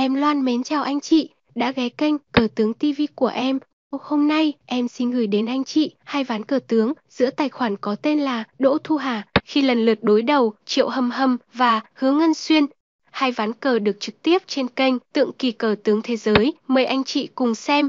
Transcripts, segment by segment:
Em Loan mến chào anh chị, đã ghé kênh Cờ Tướng TV của em. Hôm nay, em xin gửi đến anh chị hai ván cờ tướng giữa tài khoản có tên là Đỗ Thu Hà khi lần lượt đối đầu Triệu Hâm Hâm và Hứa Ngân Xuyên. Hai ván cờ được trực tiếp trên kênh Tượng Kỳ Cờ Tướng Thế Giới. Mời anh chị cùng xem.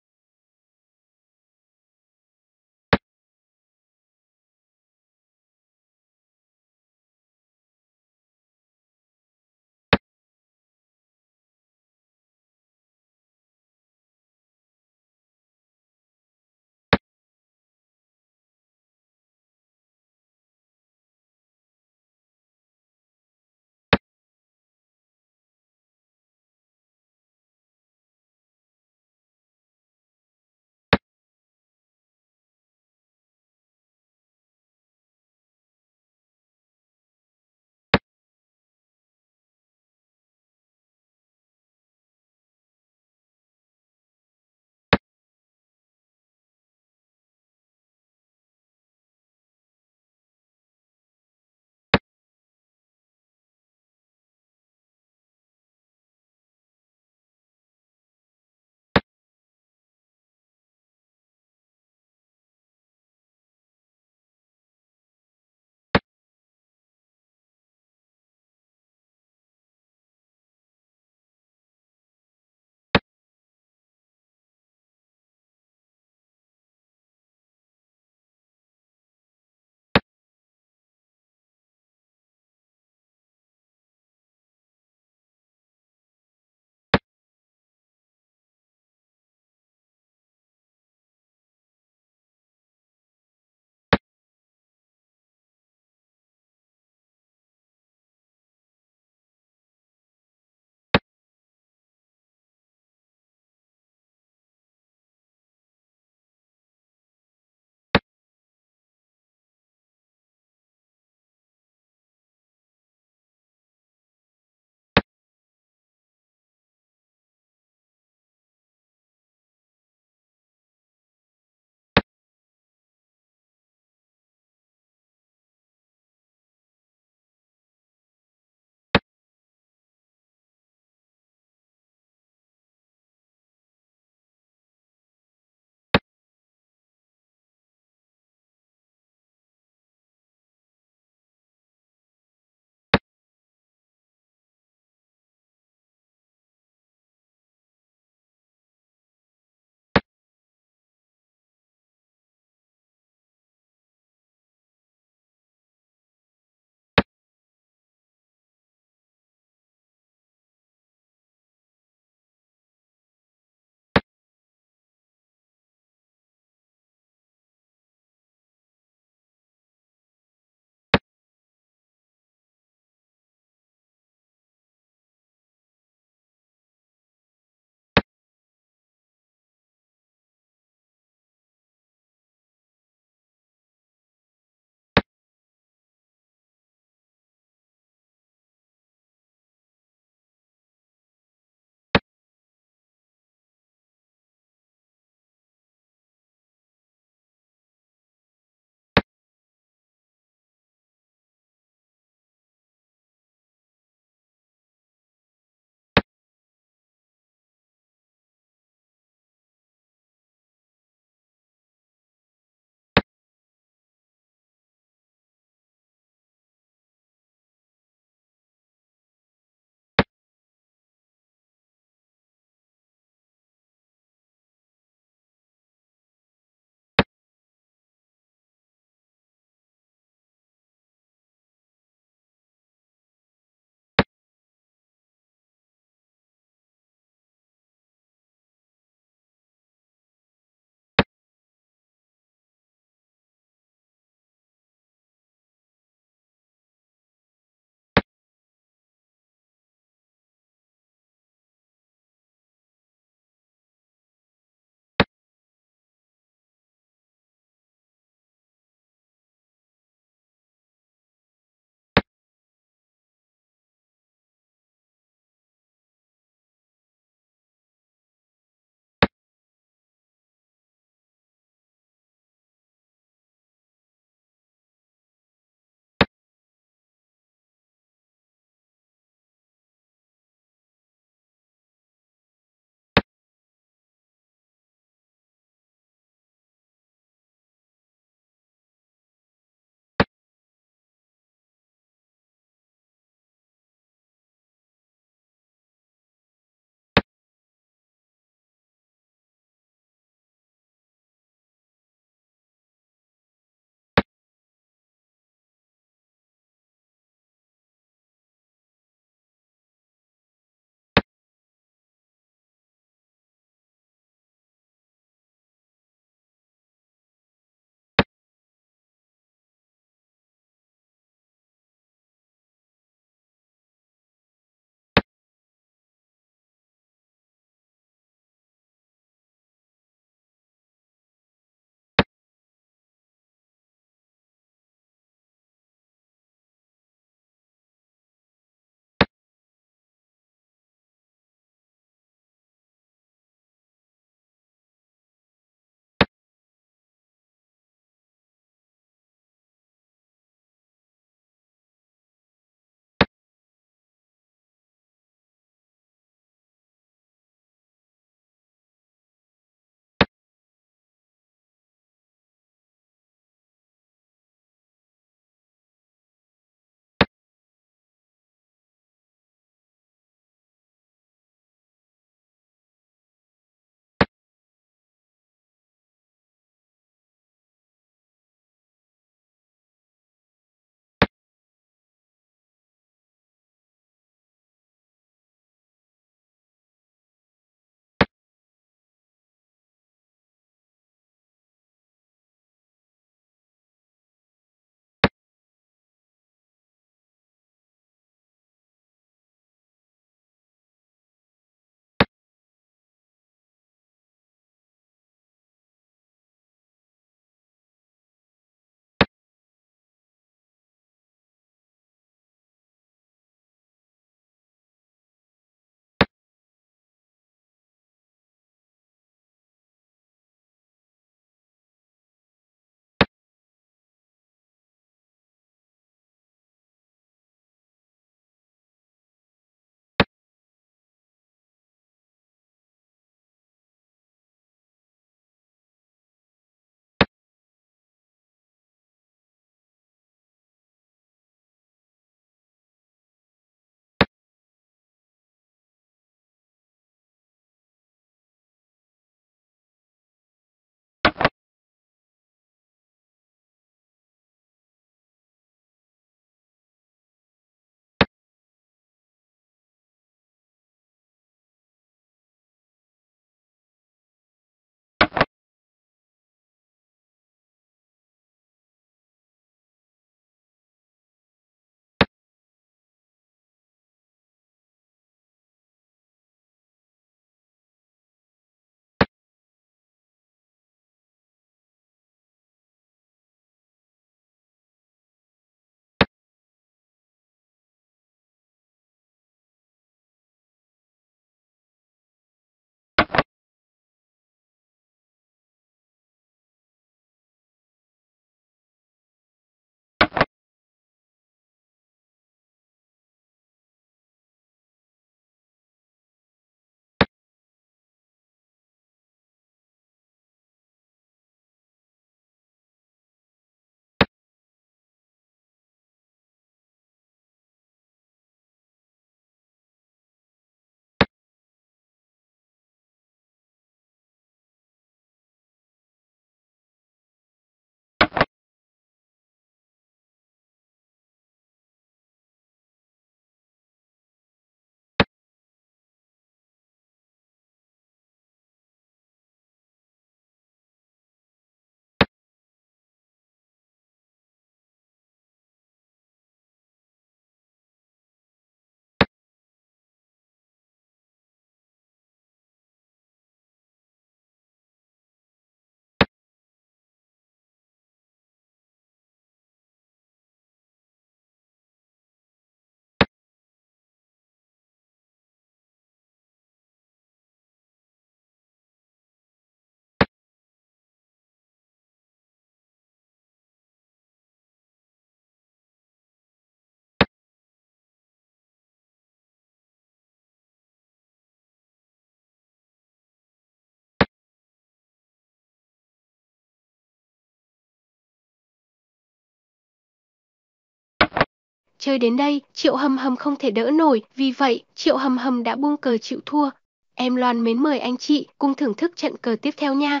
Chơi đến đây, Triệu Hầm Hầm không thể đỡ nổi, vì vậy, Triệu Hầm Hầm đã buông cờ chịu thua. Em Loan mến mời anh chị cùng thưởng thức trận cờ tiếp theo nha.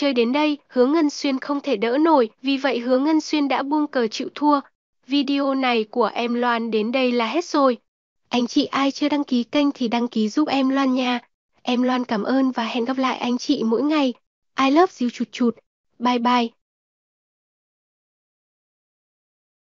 Chơi đến đây, Hứa Ngân Xuyên không thể đỡ nổi, vì vậy Hứa Ngân Xuyên đã buông cờ chịu thua. Video này của em Loan đến đây là hết rồi. Anh chị ai chưa đăng ký kênh thì đăng ký giúp em Loan nha. Em Loan cảm ơn và hẹn gặp lại anh chị mỗi ngày. I love you chụt chụt. Bye bye.